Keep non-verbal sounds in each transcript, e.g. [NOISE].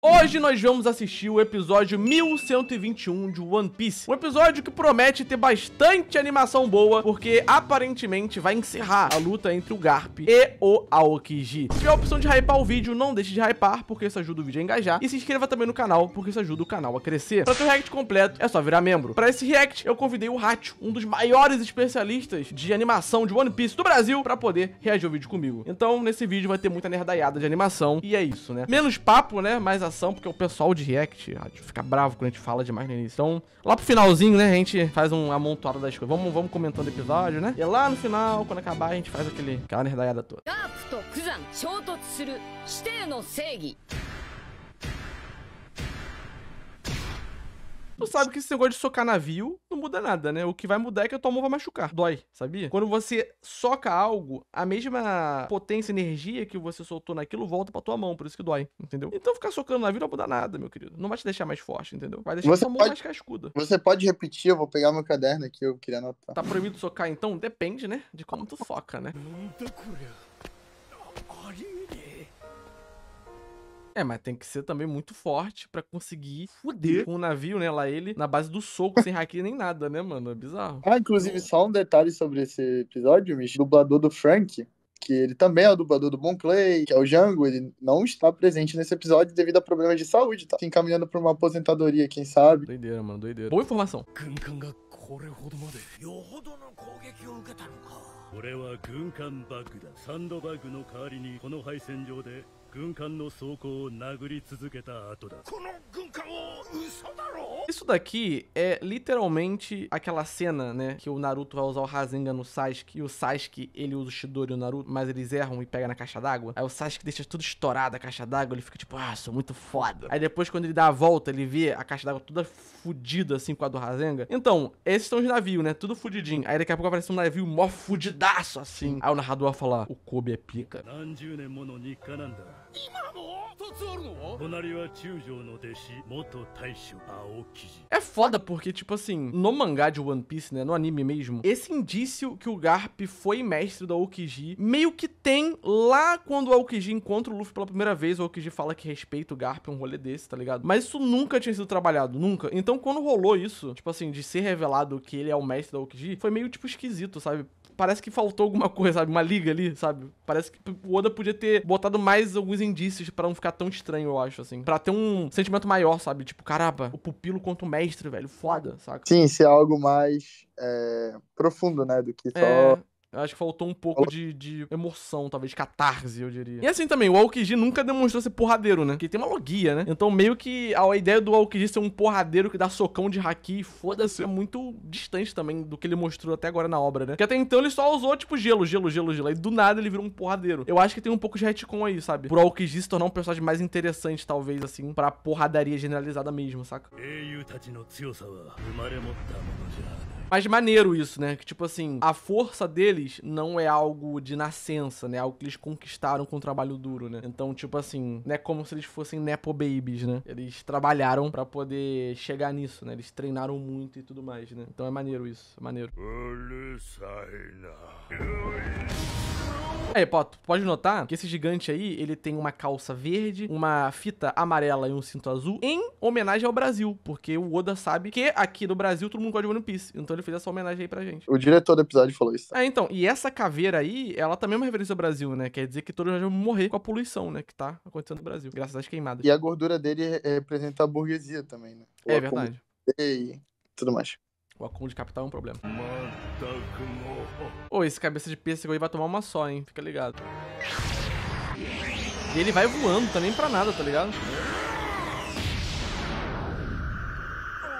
Hoje nós vamos assistir o episódio 1121 de One Piece, um episódio que promete ter bastante animação boa, porque aparentemente vai encerrar a luta entre o Garp e o Aokiji. Se tiver a opção de hypar o vídeo, não deixe de hypar, porque isso ajuda o vídeo a engajar, e se inscreva também no canal, porque isso ajuda o canal a crescer. Para ter o react completo, é só virar membro. Para esse react, eu convidei o Hatch, um dos maiores especialistas de animação de One Piece do Brasil, para poder reagir ao vídeo comigo. Então, nesse vídeo vai ter muita nerdaiada de animação, e é isso, né? Menos papo, né? Mais porque o pessoal de React fica bravo quando a gente fala demais no início. Então, lá pro finalzinho, né, a gente faz um amontoado das coisas. Vamos, vamos comentando o episódio, né? E é lá no final, quando acabar, a gente faz aquele, aquela nerdaiada toda. Tu sabe que esse negócio de socar navio não muda nada, né? O que vai mudar é que a tua mão vai machucar. Dói, sabia? Quando você soca algo, a mesma potência, energia que você soltou naquilo volta pra tua mão, por isso que dói, entendeu? Então ficar socando navio não muda nada, meu querido. Não vai te deixar mais forte, entendeu? Vai deixar você tua mão pode... mais cascuda. Você pode repetir, eu vou pegar meu caderno aqui, eu queria anotar. Tá proibido socar então? Depende, né? De como tu soca, né? Não curioso. É, mas tem que ser também muito forte para conseguir foder com um navio, né? Lá ele, na base do soco, sem haki nem nada, né, mano? É bizarro. Ah, inclusive, só um detalhe sobre esse episódio, Mish. Dublador do Frank, que ele também é o dublador do Bon Clay, que é o Django, ele não está presente nesse episódio devido a problemas de saúde, tá? Se encaminhando para uma aposentadoria, quem sabe. Doideira, mano, doideira. Boa informação. 俺は軍艦バッグだサンドバッグの代わりにこの配線上で isso daqui é literalmente aquela cena, né? Que o Naruto vai usar o Rasengan no Sasuke. E o Sasuke, ele usa o Shidori e o Naruto, mas eles erram e pegam na caixa d'água. Aí o Sasuke deixa tudo estourado a caixa d'água. Ele fica tipo, ah, sou muito foda. Aí depois, quando ele dá a volta, ele vê a caixa d'água toda fudida, assim, com a do Rasengan. Então, esses são os navios, né? Tudo fudidinho. Aí daqui a pouco aparece um navio mó fudidaço, assim. Aí o narrador fala, o Kobe é pica. 何十年もの日課なんだ é foda porque, tipo assim, no mangá de One Piece, né, no anime mesmo, esse indício que o Garp foi mestre da Okiji meio que tem lá quando o Aokiji encontra o Luffy pela primeira vez, o Aokiji fala que respeita o Garp, é um rolê desse, tá ligado? Mas isso nunca tinha sido trabalhado, nunca. Então quando rolou isso, tipo assim, de ser revelado que ele é o mestre da Okiji foi meio, tipo, esquisito, sabe? parece que faltou alguma coisa, sabe? Uma liga ali, sabe? Parece que o Oda podia ter botado mais alguns indícios para não ficar tão estranho, eu acho, assim. para ter um sentimento maior, sabe? Tipo, caramba, o pupilo contra o mestre, velho. Foda, saca? Sim, ser algo mais é, profundo, né? Do que só. É eu acho que faltou um pouco de, de, emoção, talvez, de catarse, eu diria. E assim também, o Aokiji nunca demonstrou ser porradeiro, né? Porque tem uma logia, né? Então, meio que a, ideia do Aokiji ser um porradeiro que dá socão de haki, foda-se, é muito distante também do que ele mostrou até agora na obra, né? Porque até então ele só usou, tipo, gelo, gelo, gelo, gelo. Aí do nada ele virou um porradeiro. Eu acho que tem um pouco de retcon aí, sabe? Pro Aokiji se tornar um personagem mais interessante, talvez, assim, pra porradaria generalizada mesmo, saca? Mas maneiro isso, né? Que tipo assim, a força deles não é algo de nascença, né? É algo que eles conquistaram com o trabalho duro, né? Então, tipo assim, não é como se eles fossem Nepo Babies, né? Eles trabalharam para poder chegar nisso, né? Eles treinaram muito e tudo mais, né? Então é maneiro isso, é maneiro. Aí, é, Pato, pode notar que esse gigante aí, ele tem uma calça verde, uma fita amarela e um cinto azul em homenagem ao Brasil, porque o Oda sabe que aqui no Brasil todo mundo gosta de One Piece, então ele fez essa homenagem aí pra gente. O diretor do episódio falou isso. Ah, então, e essa caveira aí, ela também é uma referência ao Brasil, né? Quer dizer que todos nós vamos morrer com a poluição, né, que tá acontecendo no Brasil, graças às queimadas. E a gordura dele representa a burguesia também, né? é verdade. E tudo mais. O acúmulo de capital é um problema. Ô, oh, esse cabeça de pêssego aí vai tomar uma só, hein? Fica ligado. E ele vai voando também tá pra nada, tá ligado?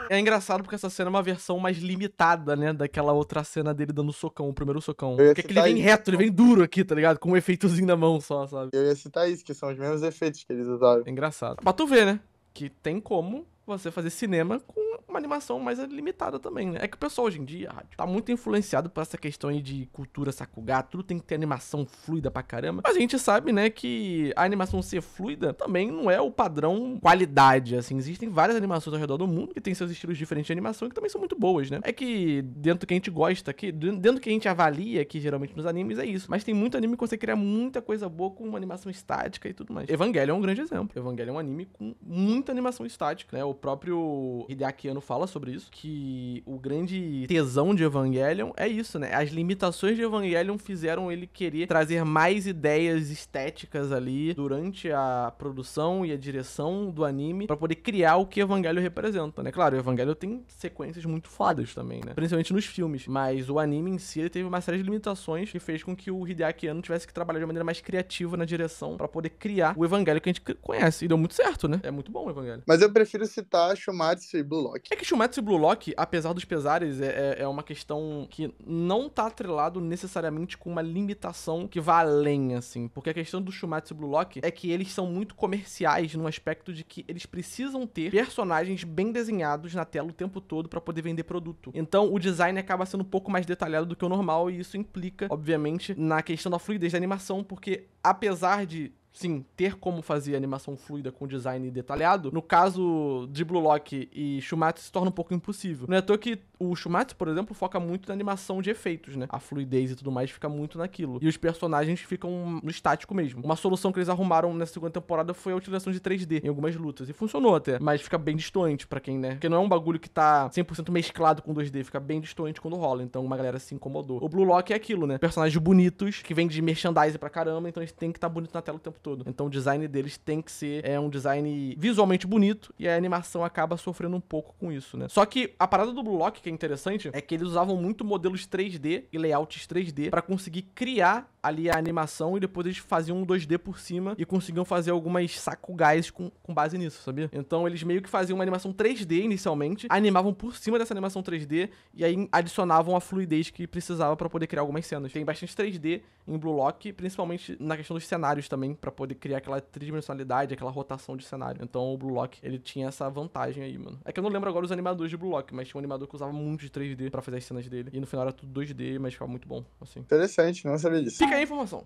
É engraçado porque essa cena é uma versão mais limitada, né? Daquela outra cena dele dando socão, o primeiro socão. Porque que ele vem isso. reto, ele vem duro aqui, tá ligado? Com um efeitozinho na mão só, sabe? Eu ia citar isso, que são os mesmos efeitos que eles usaram. É engraçado. Pra tu ver, né? Que tem como você fazer cinema com uma animação mais limitada também, né? É que o pessoal hoje em dia, rádio, tá muito influenciado por essa questão aí de cultura sacugá, tudo tem que ter animação fluida pra caramba. Mas a gente sabe, né, que a animação ser fluida também não é o padrão qualidade, assim. Existem várias animações ao redor do mundo que tem seus estilos diferentes de animação que também são muito boas, né? É que dentro do que a gente gosta, que dentro do que a gente avalia, que geralmente nos animes é isso. Mas tem muito anime que consegue criar muita coisa boa com uma animação estática e tudo mais. Evangelho é um grande exemplo. Evangelho é um anime com muita animação estática, né? O próprio Hideaki Anno fala sobre isso, que o grande tesão de Evangelion é isso, né? As limitações de Evangelion fizeram ele querer trazer mais ideias estéticas ali durante a produção e a direção do anime para poder criar o que Evangelho representa, né? Claro, o Evangelho tem sequências muito fodas também, né? Principalmente nos filmes, mas o anime em si teve uma série de limitações que fez com que o Hideaki Anno tivesse que trabalhar de maneira mais criativa na direção para poder criar o Evangelho que a gente conhece e deu muito certo, né? É muito bom o Evangelho. Mas eu prefiro citar citar tá Shumatsu e Blue Lock. É que Shumatsu e Blue Lock, apesar dos pesares, é, é, é uma questão que não tá atrelado necessariamente com uma limitação que vá além, assim. Porque a questão do Shumatsu e Blue Lock é que eles são muito comerciais no aspecto de que eles precisam ter personagens bem desenhados na tela o tempo todo para poder vender produto. Então o design acaba sendo um pouco mais detalhado do que o normal e isso implica, obviamente, na questão da fluidez da animação, porque apesar de sim, ter como fazer animação fluida com design detalhado, no caso de Blue Lock e Schumacher se torna um pouco impossível. Não é à toa que o Schumacher, por exemplo, foca muito na animação de efeitos, né? A fluidez e tudo mais fica muito naquilo. E os personagens ficam no estático mesmo. Uma solução que eles arrumaram nessa segunda temporada foi a utilização de 3D em algumas lutas. E funcionou até, mas fica bem distoante para quem, né? Porque não é um bagulho que tá 100% mesclado com 2D, fica bem distoante quando rola. Então uma galera se incomodou. O Blue Lock é aquilo, né? Personagens bonitos, que vende merchandise pra caramba, então eles têm que estar tá bonito na tela o tempo todo todo. Então o design deles tem que ser é, um design visualmente bonito e a animação acaba sofrendo um pouco com isso, né? Só que a parada do Blue Lock que é interessante é que eles usavam muito modelos 3D e layouts 3D para conseguir criar ali a animação e depois eles faziam um 2D por cima e conseguiam fazer algumas sacugais com, com base nisso, sabia? Então eles meio que faziam uma animação 3D inicialmente, animavam por cima dessa animação 3D e aí adicionavam a fluidez que precisava para poder criar algumas cenas. Tem bastante 3D em Blue Lock, principalmente na questão dos cenários também para poder criar aquela tridimensionalidade, aquela rotação de cenário. Então o Blue Lock, ele tinha essa vantagem aí, mano. É que eu não lembro agora os animadores de Blue Lock, mas tinha um animador que usava muito de 3D para fazer as cenas dele. E no final era tudo 2D, mas ficava muito bom, assim. Interessante, não sabia disso. Fica aí a informação.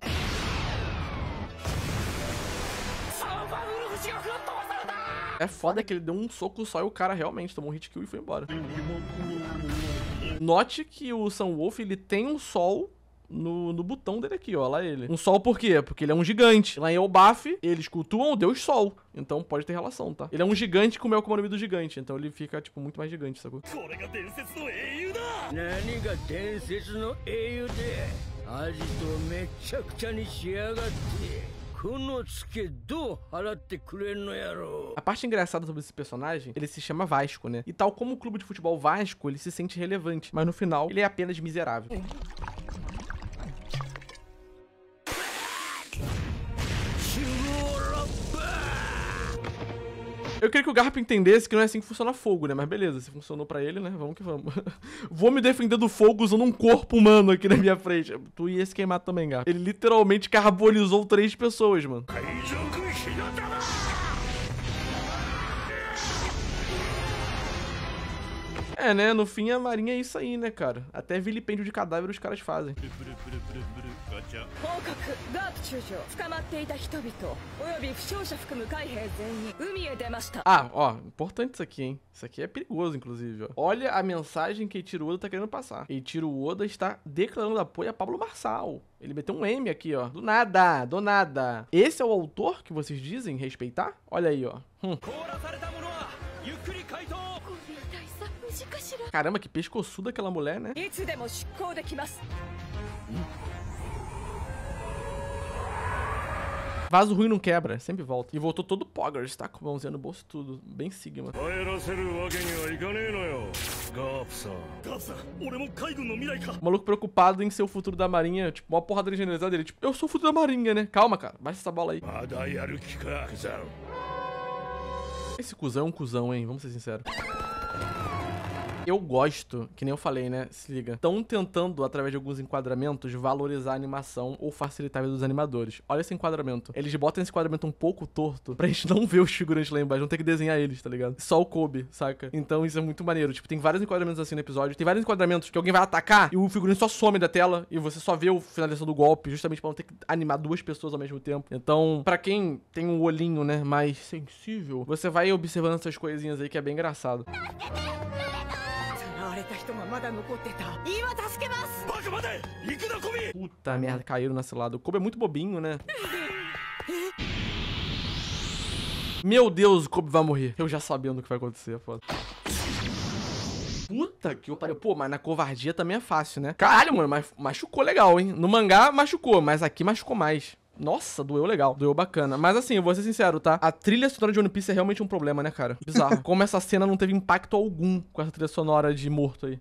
É foda que ele deu um soco só e o cara realmente tomou um hit kill e foi embora. Note que o Sun Wolf, ele tem um sol no, no botão dele aqui, ó. Lá ele. Um sol por quê? Porque ele é um gigante. Lá em Elbaf, eles cultuam o deus sol. Então pode ter relação, tá? Ele é um gigante com o meu Komonomi do gigante. Então ele fica, tipo, muito mais gigante, sacou? A parte engraçada sobre esse personagem, ele se chama Vasco, né? E tal como o clube de futebol Vasco, ele se sente relevante, mas no final ele é apenas miserável. Eu queria que o Garp entendesse que não é assim que funciona fogo, né? Mas beleza, se funcionou para ele, né? Vamos que vamos. [LAUGHS] Vou me defender do fogo usando um corpo humano aqui na minha frente. Tu ia se queimar também, Garp. Ele literalmente carbonizou três pessoas, mano. É, né? No fim, a marinha é isso aí, né, cara? Até vilipêndio de cadáver os caras fazem. Ah, ó, importante isso aqui, hein? Isso aqui é perigoso, inclusive, ó. Olha a mensagem que Tiro Oda tá querendo passar. Tiro Oda está declarando apoio a Pablo Marçal. Ele meteu um M aqui, ó. Do nada, do nada. Esse é o autor que vocês dizem respeitar? Olha aí, ó. Hum. Caramba, que pescoçuda aquela mulher, né? Vaso ruim não quebra, sempre volta. E voltou todo Poggers, tá? Com mãozinha no bolso tudo. Bem Sigma. O maluco preocupado em ser o futuro da marinha. Tipo, uma porrada de generalizada dele. Tipo, eu sou o futuro da marinha, né? Calma, cara. Baixa essa bola aí. Esse cuzão é um cuzão, hein? Vamos ser sinceros. Eu gosto, que nem eu falei, né? Se liga. Estão tentando, através de alguns enquadramentos, valorizar a animação ou facilitar a vida dos animadores. Olha esse enquadramento. Eles botam esse enquadramento um pouco torto pra gente não ver os figurantes lá embaixo, não ter que desenhar eles, tá ligado? Só o Kobe, saca? Então isso é muito maneiro. Tipo, tem vários enquadramentos assim no episódio. Tem vários enquadramentos que alguém vai atacar e o figurante só some da tela e você só vê o finalização do golpe, justamente pra não ter que animar duas pessoas ao mesmo tempo. Então, para quem tem um olhinho, né, mais sensível, você vai observando essas coisinhas aí que é bem engraçado. Puta merda, caíram nesse lado. O Kobe é muito bobinho, né? [LAUGHS] Meu Deus, o Kobe vai morrer. Eu já sabendo o que vai acontecer, foda. Puta que eu pariu. Pô, mas na covardia também é fácil, né? Caralho, mano, mas machucou legal, hein? No mangá machucou, mas aqui machucou mais. Nossa, doeu legal. Doeu bacana. Mas assim, eu vou ser sincero, tá? A trilha sonora de One Piece é realmente um problema, né, cara? Bizarro. [LAUGHS] Como essa cena não teve impacto algum com essa trilha sonora de morto aí.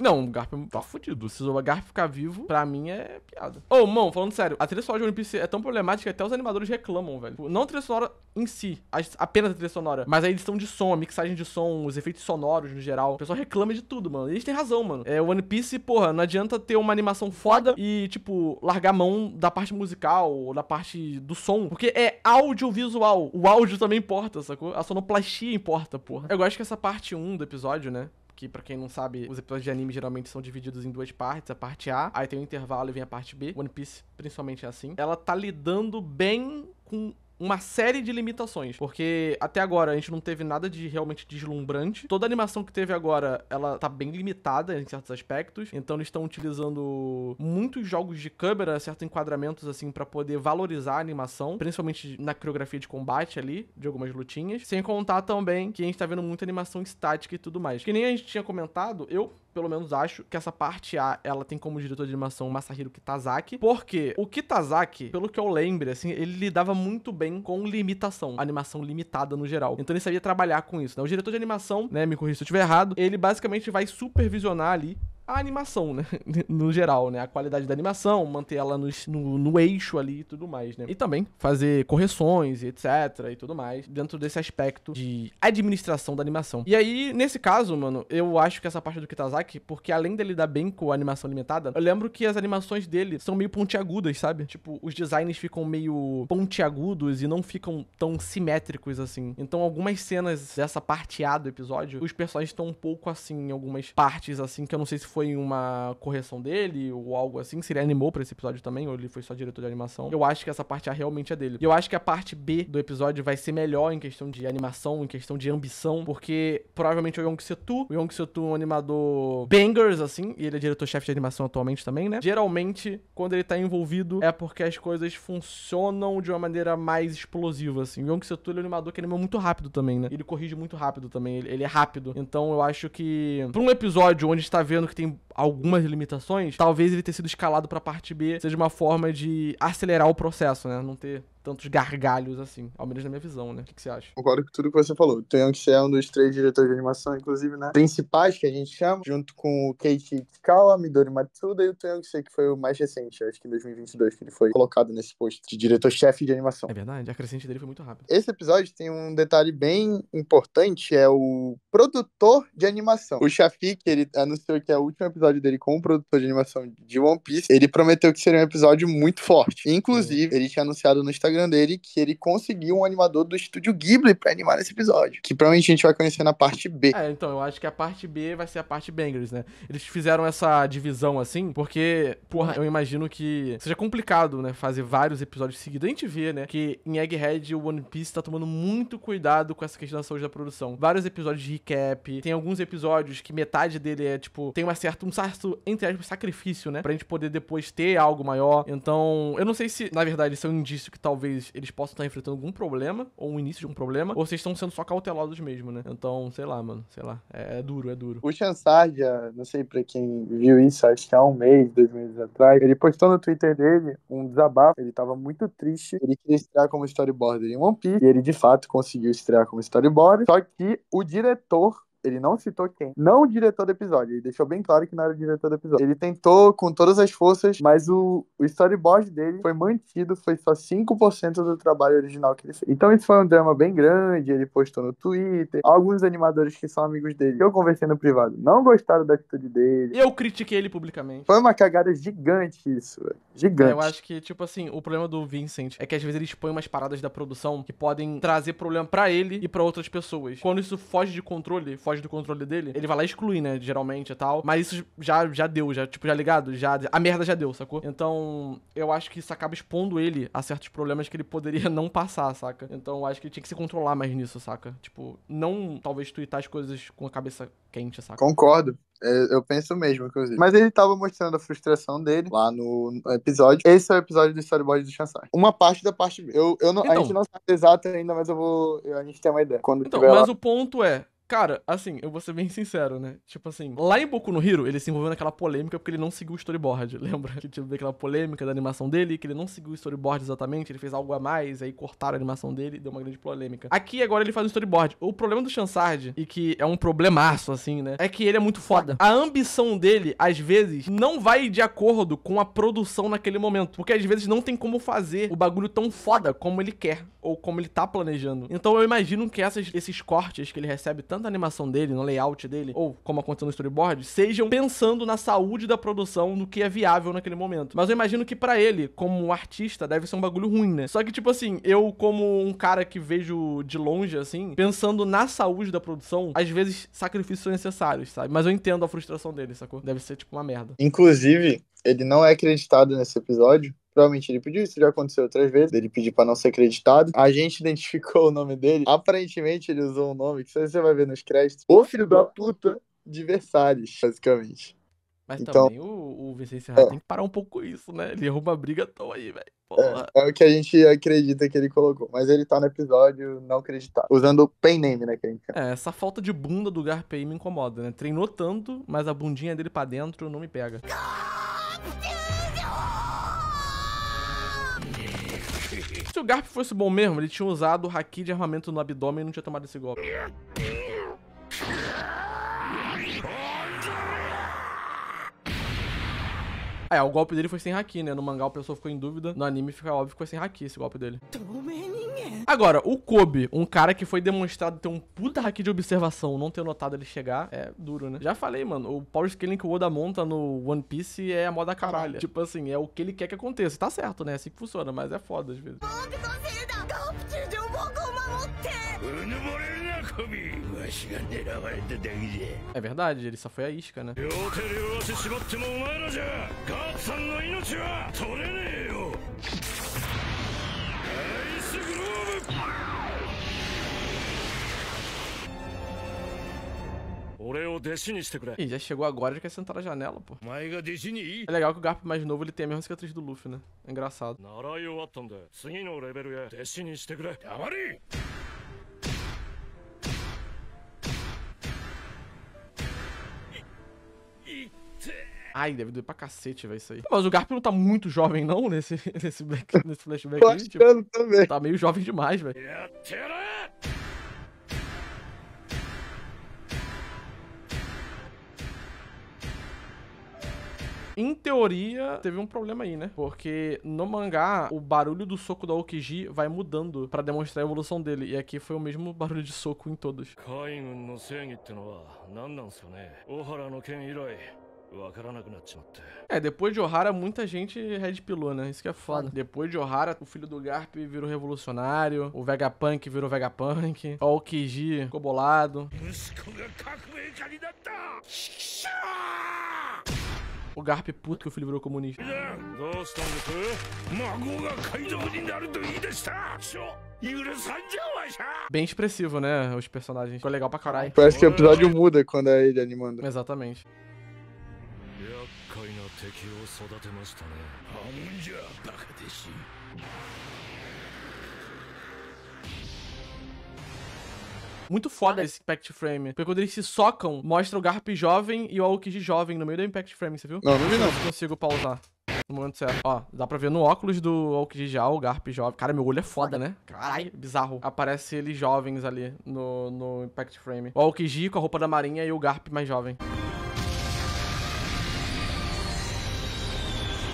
Não, o Garp é tá fudido. Se o Garp ficar vivo, pra mim é piada. Ô, oh, mão, falando sério, a trilha sonora de One Piece é tão problemática que até os animadores reclamam, velho. Não a trilha sonora em si, apenas a trilha sonora, mas a edição de som, a mixagem de som, os efeitos sonoros no geral. O pessoal reclama de tudo, mano. E eles têm razão, mano. É, One Piece, porra, não adianta ter uma animação foda e, tipo, largar a mão da parte musical ou da parte do som, porque é audiovisual. O áudio também importa, sacou? A sonoplastia importa, porra. Eu acho que essa parte 1 do episódio, né? que para quem não sabe, os episódios de anime geralmente são divididos em duas partes, a parte A, aí tem um intervalo e vem a parte B. One Piece principalmente é assim. Ela tá lidando bem com uma série de limitações, porque até agora a gente não teve nada de realmente deslumbrante. Toda a animação que teve agora, ela tá bem limitada em certos aspectos, então eles estão utilizando muitos jogos de câmera, certos enquadramentos assim para poder valorizar a animação, principalmente na coreografia de combate ali, de algumas lutinhas. Sem contar também que a gente tá vendo muita animação estática e tudo mais. Que nem a gente tinha comentado, eu pelo menos acho, que essa parte A, ela tem como diretor de animação o Masahiro Kitazaki, porque o Kitazaki, pelo que eu lembro, assim, ele lidava muito bem com limitação, animação limitada no geral. Então ele sabia trabalhar com isso, né? O diretor de animação, né, me corrija se eu estiver errado, ele basicamente vai supervisionar ali a animação, né? [LAUGHS] no geral, né? A qualidade da animação, manter ela no, no, no, eixo ali e tudo mais, né? E também fazer correções e etc e tudo mais dentro desse aspecto de administração da animação. E aí, nesse caso, mano, eu acho que essa parte do Kitazaki, porque além dele dar bem com a animação limitada, eu lembro que as animações dele são meio pontiagudas, sabe? Tipo, os designs ficam meio pontiagudos e não ficam tão simétricos assim. Então, algumas cenas dessa parte A do episódio, os personagens estão um pouco assim em algumas partes assim que eu não sei se foi uma correção dele ou algo assim, se ele animou pra esse episódio também, ou ele foi só diretor de animação. Eu acho que essa parte A realmente é dele. E eu acho que a parte B do episódio vai ser melhor em questão de animação, em questão de ambição, porque provavelmente o Yong Setu, o Yong Setu é um animador bangers, assim, e ele é diretor-chefe de animação atualmente também, né? Geralmente, quando ele tá envolvido, é porque as coisas funcionam de uma maneira mais explosiva, assim. O Yong Setu é um animador que anima muito rápido também, né? Ele corrige muito rápido também, ele, ele é rápido. Então eu acho que, pra um episódio onde a gente tá vendo que tem fucking algumas limitações, talvez ele ter sido escalado para parte B seja uma forma de acelerar o processo, né? Não ter tantos gargalhos assim, ao menos na minha visão, né? O que, que você acha? Concordo com tudo que você falou. Tem que é um dos três diretores de animação, inclusive, né? Principais que a gente chama, junto com o Keiichi Kitakawa, Midori Matsuda e o Teonksei, que foi o mais recente, acho que em 2022, que ele foi colocado nesse posto de diretor-chefe de animação. É verdade, a crescente dele foi muito rápida. Esse episódio tem um detalhe bem importante, é o produtor de animação. O Shafi, que ele anunciou que é o último episódio episódio dele como produtor de animação de One Piece, ele prometeu que seria um episódio muito forte. Inclusive, ele tinha anunciado no Instagram dele que ele conseguiu um animador do estúdio Ghibli para animar esse episódio, que provavelmente a gente vai conhecer na parte B. É, então, eu acho que a parte B vai ser a parte Bangers, né? Eles fizeram essa divisão assim, porque, porra, eu imagino que seja complicado, né, fazer vários episódios seguidos. A gente vê, né, que em Egghead o One Piece tá tomando muito cuidado com essa questão da saúde da produção. Vários episódios de recap, tem alguns episódios que metade dele é, tipo, tem uma certa, um certo, entre aspas, sacrifício, né? Pra gente poder depois ter algo maior. Então, eu não sei se, na verdade, isso é um indício que talvez eles possam estar enfrentando algum problema, ou um início de um problema, ou vocês estão sendo só cautelosos mesmo, né? Então, sei lá, mano, sei lá. É, é duro, é duro. O Chansard, não sei pra quem viu isso, acho que há um mês, dois meses atrás, ele postou no Twitter dele um desabafo. Ele tava muito triste, ele queria estrear como storyboarder em One Piece, e ele de fato conseguiu estrear como storyboarder, só que o diretor ele não citou quem. Não o diretor do episódio. Ele deixou bem claro que não era o diretor do episódio. Ele tentou com todas as forças, mas o, o storyboard dele foi mantido, foi só 5% do trabalho original que ele fez. Então isso foi um drama bem grande, ele postou no Twitter. Alguns animadores que são amigos dele, eu conversei no privado, não gostaram da atitude dele. Eu critiquei ele publicamente. Foi uma cagada gigante isso, velho. Gigante. Eu acho que, tipo assim, o problema do Vincent é que às vezes ele expõe umas paradas da produção que podem trazer problema para ele e para outras pessoas. Quando isso foge de controle, foge foge do controle dele, ele vai lá excluir, né? Geralmente e tal. Mas isso já, já deu, já, tipo, já ligado? Já, a merda já deu, sacou? Então, eu acho que isso acaba expondo ele a certos problemas que ele poderia [LAUGHS] não passar, saca? Então, eu acho que ele tinha que se controlar mais nisso, saca? Tipo, não talvez tuitar as coisas com a cabeça quente, saca? Concordo. É, eu penso mesmo, inclusive. Mas ele tava mostrando a frustração dele lá no episódio. Esse é o episódio do storyboard do Shansai. Uma parte da parte. Eu, eu não, então, a gente não sabe exato ainda, mas eu vou. a gente tem uma ideia. Quando então, mas lá. o ponto é: Cara, assim, eu vou ser bem sincero, né? Tipo assim, lá em Boku no Hero, ele se envolveu naquela polêmica porque ele não seguiu o storyboard, [LAUGHS] lembra? Que tinha aquela polêmica da animação dele, que ele não seguiu o storyboard exatamente, ele fez algo a mais, aí cortaram a animação dele, deu uma grande polêmica. Aqui agora ele faz um storyboard. O problema do Chansard, e que é um problemaço, assim, né? É que ele é muito foda. A ambição dele, às vezes, não vai de acordo com a produção naquele momento. Porque às vezes não tem como fazer o bagulho tão foda como ele quer, ou como ele tá planejando. Então eu imagino que essas, esses cortes que ele recebe tanto tanto na animação dele, no layout dele, ou como aconteceu no storyboard, sejam pensando na saúde da produção, no que é viável naquele momento. Mas eu imagino que para ele, como artista, deve ser um bagulho ruim, né? Só que, tipo assim, eu, como um cara que vejo de longe, assim, pensando na saúde da produção, às vezes sacrifícios são necessários, sabe? Mas eu entendo a frustração dele, sacou? Deve ser, tipo, uma merda. Inclusive, ele não é acreditado nesse episódio, Provavelmente ele pediu, isso já aconteceu outras vezes, ele pediu para não ser acreditado. A gente [LAUGHS] identificou o nome dele. Aparentemente ele usou um nome que você vai ver nos créditos. O filho da puta de Versalhes, basicamente. Mas então, também o, o Vicente Serra é. tem que parar um pouco com isso, né? Ele arruma briga tão aí, velho. É, é, o que a gente acredita que ele colocou. Mas ele tá no episódio não acreditado. Usando o pen name, né, que a gente É, essa falta de bunda do Garp aí me incomoda, né? Treinou tanto, mas a bundinha dele pra dentro não me pega. se o Garp fosse bom mesmo, ele tinha usado o haki de armamento no abdômen e não tinha tomado esse golpe. É, o golpe dele foi sem haki, né? No mangá o pessoal ficou em dúvida. No anime fica óbvio que foi sem haki esse golpe dele. Agora, o Kobe, um cara que foi demonstrado ter um puta haki de observação, não ter notado ele chegar, é duro, né? Já falei, mano, o power scaling que o Oda monta no One Piece é a moda caralha. Tipo assim, é o que ele quer que aconteça. Tá certo, né? É assim que funciona, mas é foda às vezes. É verdade, ele só foi a isca, né? Ih, já chegou agora, já quer é sentar na janela, pô. É legal que o Garp mais novo ele tem a mesma cicatriz do Luffy, né? É engraçado. Ai, deve doer pra cacete, velho, isso aí. Mas o Garp não tá muito jovem, não, nesse, [LAUGHS] nesse, black, nesse flashback Tô aí. Tipo, também. Tá meio jovem demais, velho. Em teoria, teve um problema aí, né? Porque no mangá, o barulho do soco da Okiji vai mudando para demonstrar a evolução dele. E aqui foi o mesmo barulho de soco em todos. É, depois de O'Hara, muita gente redpilou, né? Isso que é foda. Depois de O'Hara, o filho do Garp virou revolucionário, o Vegapunk virou Vegapunk, o Kiji ficou bolado. É o Garp puto que o filho virou comunista. Bem expressivo, né? Os personagens. Ficou legal pra caralho. Parece que o episódio muda quando é ele animando. Exatamente muito foda esse Impact Frame. Porque quando eles se socam, mostra o Garp jovem e o Aokiji jovem no meio do Impact Frame, você viu? Não, não vi não. Eu consigo pausar no momento certo. Ó, dá pra ver no óculos do Aokiji já, o Garp jovem. Cara, meu olho é foda, né? Caralho, bizarro. Aparece eles jovens ali no, no Impact Frame. O Aokiji com a roupa da marinha e o Garp mais jovem.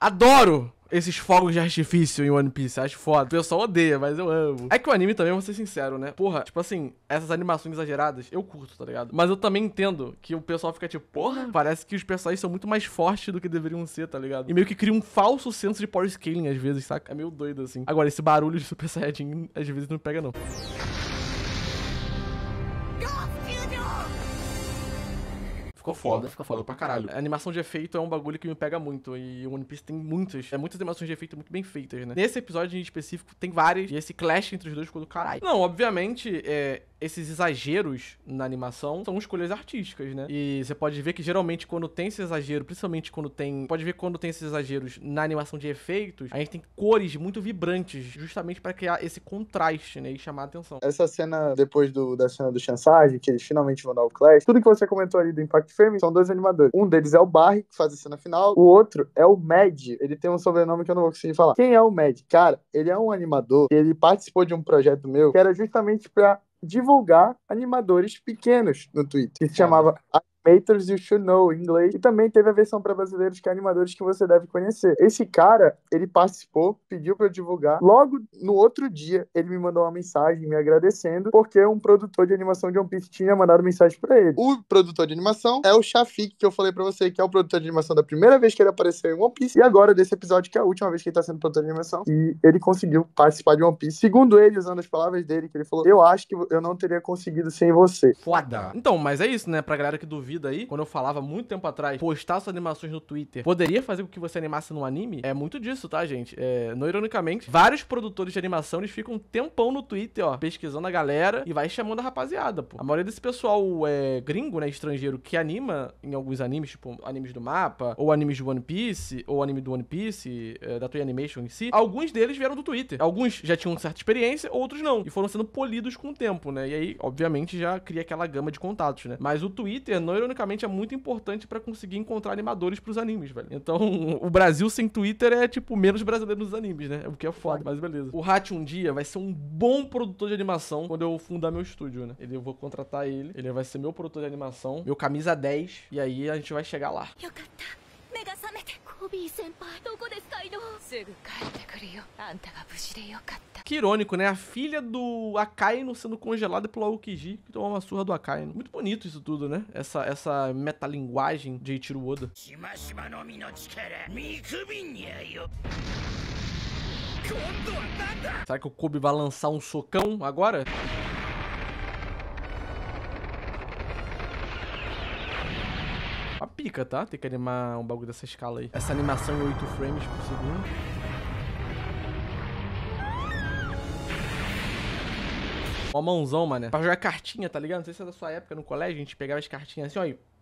Adoro! esses fogos de artifício em One Piece. Acho foda. O pessoal odeia, mas eu amo. É que o anime também, vou ser sincero, né? Porra, tipo assim, essas animações exageradas, eu curto, tá ligado? Mas eu também entendo que o pessoal fica tipo, porra, uhum. parece que os personagens são muito mais fortes do que deveriam ser, tá ligado? E meio que cria um falso senso de power scaling às vezes, saca? É meio doido assim. Agora, esse barulho de Super Saiyajin às vezes não pega, não. Ficou foda, ficou foda. foda pra caralho. A animação de efeito é um bagulho que me pega muito. E o One Piece tem muitas, é, muitas animações de efeito muito bem feitas, né? Nesse episódio em específico tem várias. E esse clash entre os dois ficou do caralho. Não, obviamente, é, esses exageros na animação são escolhas artísticas, né? E você pode ver que geralmente quando tem esse exagero, principalmente quando tem. Pode ver quando tem esses exageros na animação de efeitos, a gente tem cores muito vibrantes, justamente para criar esse contraste, né? E chamar a atenção. Essa cena, depois do, da cena do Chansage, que eles finalmente vão dar o Clash, tudo que você comentou ali do Impact Frame são dois animadores. Um deles é o Barry, que faz a cena final, o outro é o Mad. Ele tem um sobrenome que eu não vou conseguir falar. Quem é o Mad? Cara, ele é um animador, ele participou de um projeto meu que era justamente para divulgar animadores pequenos no Twitter, que se chamava Maters You Should Know, em inglês. E também teve a versão para brasileiros que é animadores que você deve conhecer. Esse cara, ele participou, pediu para divulgar. Logo no outro dia, ele me mandou uma mensagem me agradecendo, porque um produtor de animação de One Piece tinha mandado mensagem para ele. O produtor de animação é o Shafik, que eu falei para você, que é o produtor de animação da primeira vez que ele apareceu em One Piece, e agora desse episódio, que é a última vez que ele tá sendo produtor de animação. E ele conseguiu participar de One Piece. Segundo ele, usando as palavras dele, que ele falou: Eu acho que eu não teria conseguido sem você. Foda. Então, mas é isso, né? Pra galera que duvida vida aí, quando eu falava muito tempo atrás, postar suas animações no Twitter poderia fazer com que você animasse num anime, é muito disso, tá, gente? É, não ironicamente, vários produtores de animação, eles ficam um tempão no Twitter, ó, pesquisando a galera e vai chamando a rapaziada, pô. A maioria desse pessoal é gringo, né, estrangeiro, que anima em alguns animes, tipo animes do mapa, ou animes de One Piece, ou anime do One Piece, é, da Toei Animation em si, alguns deles vieram do Twitter. Alguns já tinham certa experiência, outros não. E foram sendo polidos com o tempo, né? E aí, obviamente, já cria aquela gama de contatos, né? Mas o Twitter, não ironicamente, é muito importante para conseguir encontrar animadores pros animes, velho. Então, o Brasil sem Twitter é, tipo, menos brasileiro nos animes, né? O que é foda, mas beleza. O Hat um dia vai ser um bom produtor de animação quando eu fundar meu estúdio, né? Ele, eu vou contratar ele, ele vai ser meu produtor de animação, meu camisa 10, e aí a gente vai chegar lá. Que irônico, né? A filha do Akainu sendo congelada pelo Aokiji, que tomou uma surra do Akainu. Muito bonito isso tudo, né? Essa, essa metalinguagem de Ichiro Oda. Será que o Kobe vai lançar um socão agora? pica, tá? Tem que animar um bagulho dessa escala aí. Essa animação em 8 frames por segundo. Uma mãozão, mano. Pra jogar cartinha, tá ligado? Não sei se é da sua época no colégio, a gente pegava as cartinhas assim, ó,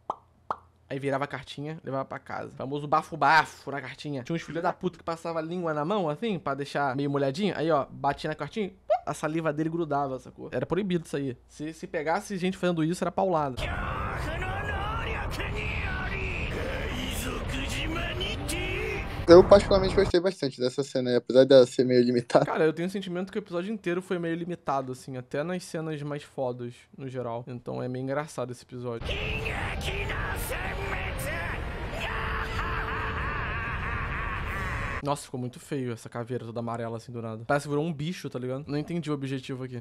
Aí virava a cartinha, levava pra casa. O famoso bafo-bafo na cartinha. Tinha uns filhos da puta que passava a língua na mão, assim, pra deixar meio molhadinho. Aí, ó, batia na cartinha, a saliva dele grudava, sacou? Era proibido isso aí. Se, se pegasse gente fazendo isso, era paulada. eu particularmente gostei bastante dessa cena, apesar dela ser meio limitada. Cara, eu tenho o sentimento que o episódio inteiro foi meio limitado, assim, até nas cenas mais fodas, no geral. Então é meio engraçado esse episódio. Nossa, ficou muito feio essa caveira toda amarela assim do nada. Parece que virou um bicho, tá ligado? Não entendi o objetivo aqui.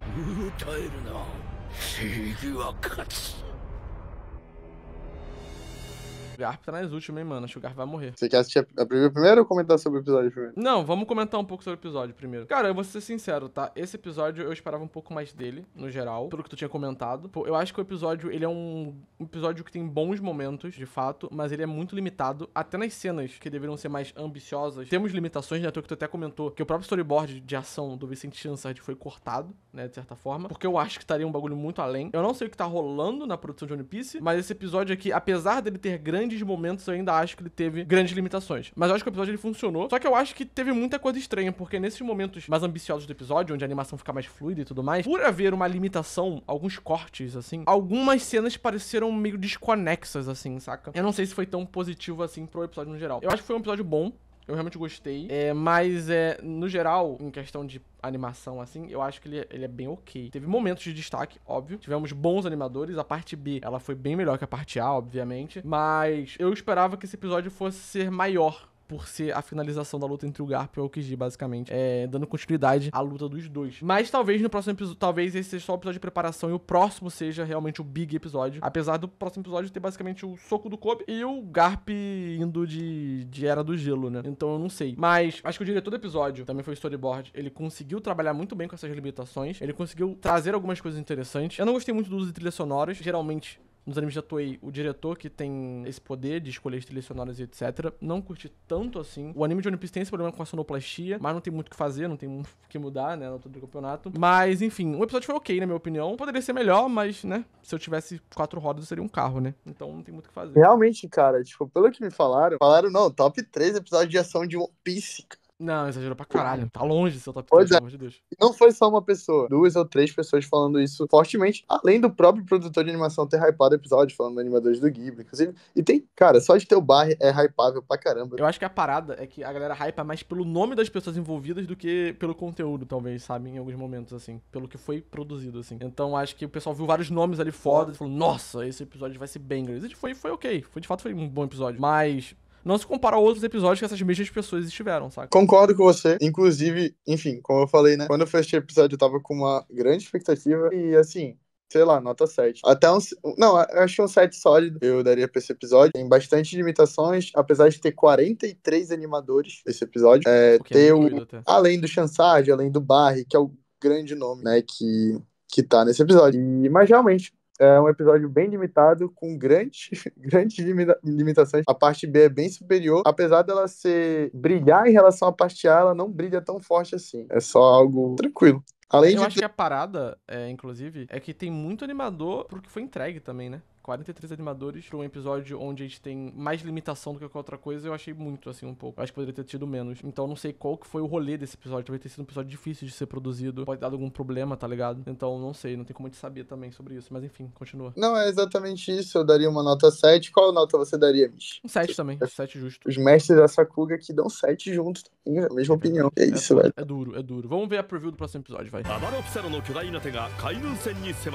Garp tá nas últimas, hein, mano. Acho que o Garp vai morrer. Você quer assistir a, primeira primeiro ou comentar sobre o episódio primeiro? Não, vamos comentar um pouco sobre o episódio primeiro. Cara, eu vou ser sincero, tá? Esse episódio eu esperava um pouco mais dele, no geral, pelo que tu tinha comentado. Pô, eu acho que o episódio, ele é um episódio que tem bons momentos, de fato, mas ele é muito limitado, até nas cenas que deveriam ser mais ambiciosas. Temos limitações, né? Que tu até comentou que o próprio storyboard de ação do Vicente Chansard foi cortado, né? De certa forma, porque eu acho que estaria um bagulho muito além. Eu não sei o que tá rolando na produção de One Piece, mas esse episódio aqui, apesar dele ter grande grandes momentos eu ainda acho que ele teve grandes limitações. Mas eu acho que o episódio ele funcionou. Só que eu acho que teve muita coisa estranha, porque nesses momentos mais ambiciosos do episódio, onde a animação fica mais fluida e tudo mais, por haver uma limitação, alguns cortes, assim, algumas cenas pareceram meio desconexas, assim, saca? Eu não sei se foi tão positivo assim pro episódio no geral. Eu acho que foi um episódio bom, eu realmente gostei. É, mas, é, no geral, em questão de animação, assim, eu acho que ele, é, ele é bem ok. Teve momentos de destaque, óbvio. Tivemos bons animadores. A parte B, ela foi bem melhor que a parte A, obviamente. Mas eu esperava que esse episódio fosse ser maior por ser a finalização da luta entre o Garp e o Aokiji, basicamente, é, dando continuidade à luta dos dois. Mas talvez no próximo episódio, talvez esse seja só o episódio de preparação e o próximo seja realmente o big episódio, apesar do próximo episódio ter basicamente o soco do Kobe e o Garp indo de, de Era do Gelo, né? Então eu não sei. Mas acho que o diretor do episódio, também foi storyboard, ele conseguiu trabalhar muito bem com essas limitações, ele conseguiu trazer algumas coisas interessantes. Eu não gostei muito dos trilhas sonoras, geralmente nos animes da Toei, o diretor que tem esse poder de escolher trilhas sonoras e etc, não curti tanto assim. O anime de One Piece tem esse problema com a sonoplastia, mas não tem muito o que fazer, não tem [LAUGHS] o que mudar, né, na altura do campeonato. Mas, enfim, o episódio foi ok, na minha opinião. Poderia ser melhor, mas, né, se eu tivesse quatro rodas, eu seria um carro, né? Então não tem muito o que fazer. Realmente, cara, tipo, pelo que me falaram, falaram, não, top 3 episódios de ação de One Piece, cara. Não, exagerou pra caralho. Tá longe seu top 3, pelo é. amor de Deus. Não foi só uma pessoa, duas ou três pessoas falando isso fortemente, além do próprio produtor de animação ter hypado o episódio, falando animadores do Ghibli, inclusive. E tem, cara, só de ter o bar é hypável pra caramba. Eu acho que a parada é que a galera hypa mais pelo nome das pessoas envolvidas do que pelo conteúdo, talvez, sabe? Em alguns momentos, assim. Pelo que foi produzido, assim. Então acho que o pessoal viu vários nomes ali foda e falou, nossa, esse episódio vai ser bem grande. E foi, foi ok. Foi, de fato, foi um bom episódio. Mas não se comparar a outros episódios que essas mesmas pessoas estiveram, saca? Concordo com você. Inclusive, enfim, como eu falei, né? Quando eu fechei o episódio, eu tava com uma grande expectativa e, assim, sei lá, nota 7. Até um. Não, acho um 7 sólido eu daria pra esse episódio. Tem bastante limitações, apesar de ter 43 animadores esse episódio. É, o ter é o. Além do Chansard, além do Barry, que é o grande nome, né? Que, que tá nesse episódio. E, mas realmente, é um episódio bem limitado, com [LAUGHS] grandes, grandes limitações. A parte B é bem superior, apesar dela ser brilhar em relação à parte A, ela não brilha tão forte assim. É só algo tranquilo. Além é, eu de... acho que a parada, é, inclusive, é que tem muito animador porque foi entregue também, né? 43 animadores pra um episódio onde a gente tem mais limitação do que qualquer outra coisa, eu achei muito, assim, um pouco. Acho que poderia ter tido menos. Então não sei qual que foi o rolê desse episódio. Talvez tenha sido um episódio difícil de ser produzido. Pode dar algum problema, tá ligado? Então não sei, não tem como a gente saber também sobre isso. Mas enfim, continua. Não, é exatamente isso. Eu daria uma nota 7. Qual nota você daria, Mish? Um 7 também, 7 justo. Os mestres da Sakuga que dão 7 juntos, também, é a mesma é, opinião. É, é isso, velho. É duro, é duro. Vamos ver a preview do próximo episódio, vai.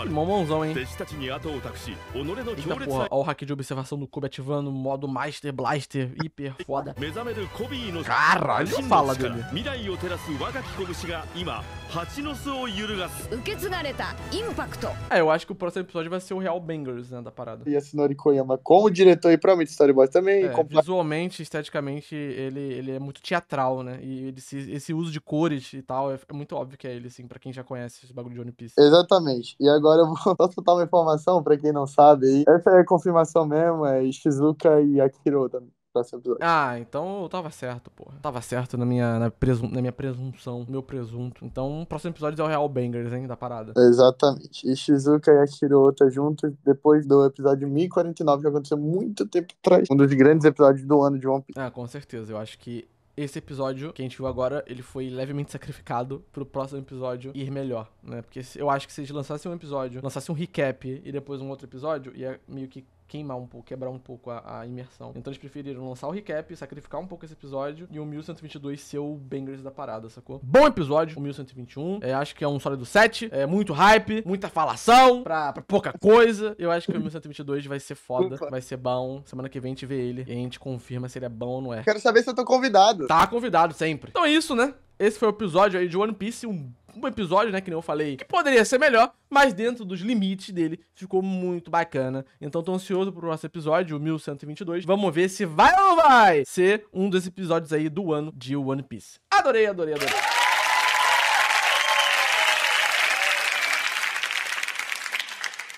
Mamãozão, hein? Eita porra, olha o hack de observação do Kobe ativando o modo Master Blaster, hiper foda. Caralho, fala dele. É, eu acho que o próximo episódio vai ser o Real Bangers, né, da parada. E a Sinori Koyama como diretor e provavelmente Boys também. É, compl... Visualmente, esteticamente, ele, ele é muito teatral, né? E esse, esse uso de cores e tal, é, é, muito óbvio que é ele, assim, pra quem já conhece esse bagulho de One Piece. Exatamente. E agora eu vou [LAUGHS] soltar uma informação, pra quem não sabe, essa é a confirmação mesmo, é Shizuka e Akiro também. Ah, então eu tava certo, porra. Tava certo na minha, na, presun na minha presunção, meu presunto. Então, o próximo episódio é o Real Bangers, hein, da parada. Exatamente. E Shizuka e Akiro Ota juntos depois do episódio 1049, que aconteceu muito tempo atrás. Um dos grandes episódios do ano de One Piece. Ah, com certeza. Eu acho que esse episódio que a gente viu agora, ele foi levemente sacrificado pro próximo episódio ir melhor, né? Porque eu acho que se eles lançassem um episódio, lançassem um recap e depois um outro episódio, ia meio que queimar um pouco, quebrar um pouco a, a, imersão. Então eles preferiram lançar o recap, sacrificar um pouco esse episódio e o 1122 ser o bangers da parada, sacou? Bom episódio, o 1121. É, acho que é um sólido 7. É muito hype, muita falação pra, pra, pouca coisa. Eu acho que o 1122 vai ser foda, vai ser bom. Semana que vem a gente vê ele e a gente confirma se ele é bom ou não é. Quero saber se eu tô convidado. Tá convidado sempre. Então é isso, né? Esse foi o episódio aí de One Piece. Um um episódio, né, que nem eu falei, que poderia ser melhor, mas dentro dos limites dele ficou muito bacana. Então tô ansioso pro nosso episódio, o 1122. Vamos ver se vai ou não vai ser um dos episódios aí do ano de One Piece. Adorei, adorei, adorei.